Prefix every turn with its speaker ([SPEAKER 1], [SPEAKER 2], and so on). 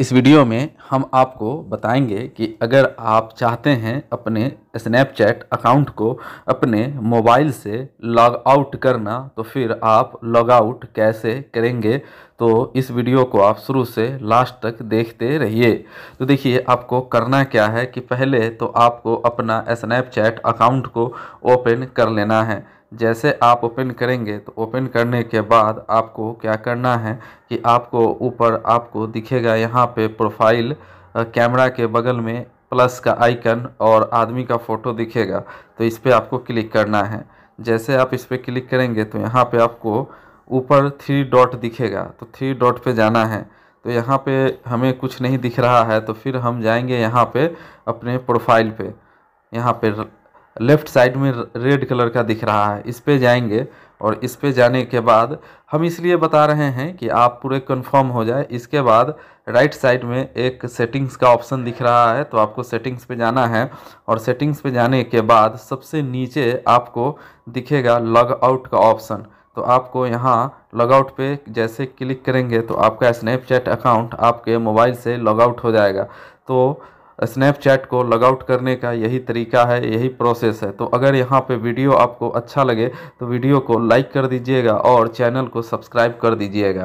[SPEAKER 1] इस वीडियो में हम आपको बताएंगे कि अगर आप चाहते हैं अपने स्नैपचैट अकाउंट को अपने मोबाइल से लॉग आउट करना तो फिर आप लॉग आउट कैसे करेंगे तो इस वीडियो को आप शुरू से लास्ट तक देखते रहिए तो देखिए आपको करना क्या है कि पहले तो आपको अपना स्नैपचैट अकाउंट को ओपन कर लेना है जैसे आप ओपन करेंगे तो ओपन करने के बाद आपको क्या करना है कि आपको ऊपर आपको दिखेगा यहाँ पे प्रोफाइल कैमरा के बगल में प्लस का आइकन और आदमी का फ़ोटो दिखेगा तो इस पर आपको क्लिक करना है जैसे आप इस पर क्लिक करेंगे तो यहाँ पे आपको ऊपर थ्री डॉट दिखेगा तो थ्री डॉट पे जाना है तो यहाँ पे हमें कुछ नहीं दिख रहा है तो फिर हम जाएंगे यहाँ पे अपने प्रोफाइल पे यहाँ पे लेफ्ट साइड में रेड कलर का दिख रहा है इस पर जाएंगे और इस पर जाने के बाद हम इसलिए बता रहे हैं कि आप पूरे कंफर्म हो जाए इसके बाद राइट साइड में एक सेटिंग्स का ऑप्शन दिख रहा है तो आपको सेटिंग्स पे जाना है और सेटिंग्स पे जाने के बाद सबसे नीचे आपको दिखेगा लॉग आउट का ऑप्शन तो आपको यहाँ लॉगआउट पे जैसे क्लिक करेंगे तो आपका स्नैपचैट अकाउंट आपके मोबाइल से लॉगआउट हो जाएगा तो स्नैपचैट को लगआउट करने का यही तरीका है यही प्रोसेस है तो अगर यहाँ पे वीडियो आपको अच्छा लगे तो वीडियो को लाइक कर दीजिएगा और चैनल को सब्सक्राइब कर दीजिएगा